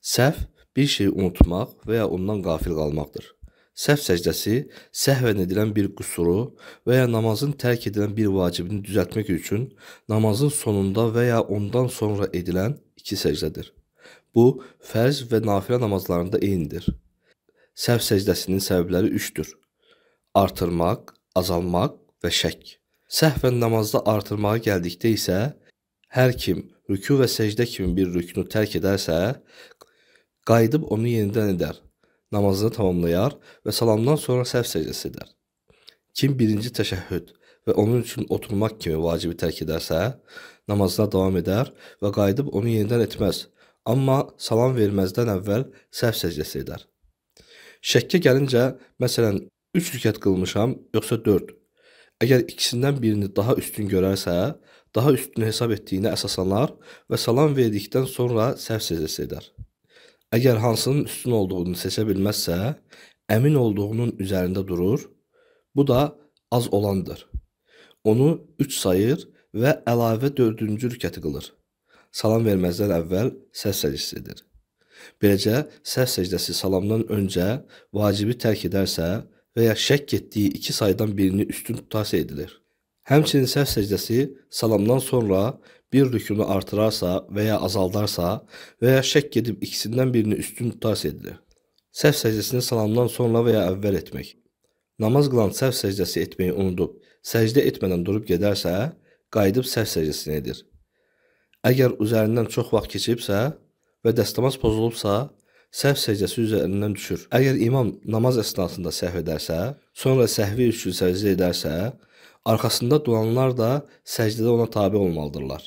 Səhv bir şeyi unutmaq və ya ondan qafil qalmaqdır. Səhv səcdəsi səhvən edilən bir qüsuru və ya namazın tərk edilən bir vacibini düzəltmək üçün namazın sonunda və ya ondan sonra edilən iki səcdədir. Bu, fərz və nafilə namazlarında eynidir. Səhv səcdəsinin səbəbləri üçdür. Artırmaq, azalmaq və şək. Səhvən namazda artırmağa gəldikdə isə hər kim rüku və səcdə kimi bir rükunu tərk edərsə, qayıdıb onu yenidən edər, namazını tamamlayar və salamdan sonra səhv səcdəsi edər. Kim birinci təşəhhüd və onun üçün oturmaq kimi vacibi tərk edərsə, namazına davam edər və qayıdıb onu yenidən etməz, amma salam verməzdən əvvəl səhv səcdəsi edər. Şəkkə gəlincə, məsələn, 3 rükət qılmışam, yoxsa 4. Əgər ikisindən birini daha üstün görərsə, daha üstünü hesab etdiyinə əsaslanar və salam verdikdən sonra səhv səcdəsi edər. Əgər hansının üstün olduğunu seçə bilməzsə, əmin olduğunun üzərində durur. Bu da az olandır. Onu 3 sayır və əlavə 4-cü rükəti qılır. Salam verməzdən əvvəl səs səcdəsidir. Beləcə, səs səcdəsi salamdan öncə vacibi tərk edərsə və ya şək etdiyi iki saydan birini üstün tutarsa edilir. Həmçinin səhv səcdəsi salamdan sonra bir rükunu artırarsa və ya azaldarsa və ya şək edib ikisindən birini üstün tutarsa edilir. Səhv səcdəsini salamdan sonra və ya əvvəl etmək. Namaz qılan səhv səcdəsi etməyi unudub, səcdə etmədən durub gedərsə, qayıdıb səhv səcdəsini edir. Əgər üzərindən çox vaxt keçibsə və dəstəmaz pozulubsa, səhv səcdəsi üzərindən düşür. Əgər imam namaz əsnasında səhv edərsə, sonra səhvi üçün səcdə edərsə, Arxasında duranlar da səcdədə ona tabi olmalıdırlar.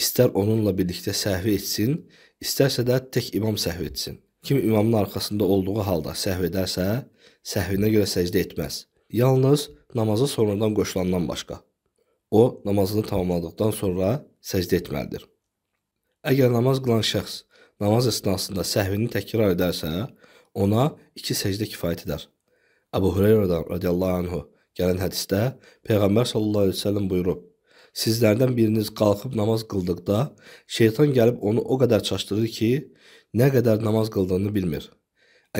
İstər onunla birlikdə səhv etsin, istərsə də tək imam səhv etsin. Kim imamın arxasında olduğu halda səhv edərsə, səhvinə görə səcdə etməz. Yalnız namaza sonradan qoşulandan başqa. O, namazını tamamladıqdan sonra səcdə etməlidir. Əgər namaz qılan şəxs namaz əsnasında səhvini təkrar edərsə, ona iki səcdə kifayət edər. Əbu Hüreyrədən radiyallahu anhu gələn hədisdə Peyğəmbər sallallahu əleyhi və səlləm buyurub: "Sizlərdən biriniz qalxıb namaz qıldıqda şeytan gəlib onu o qədər çaşdırır ki, nə qədər namaz qıldığını bilmir.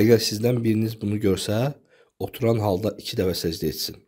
Əgər sizdən biriniz bunu görsə, oturan halda 2 dəfə səcdə etsin."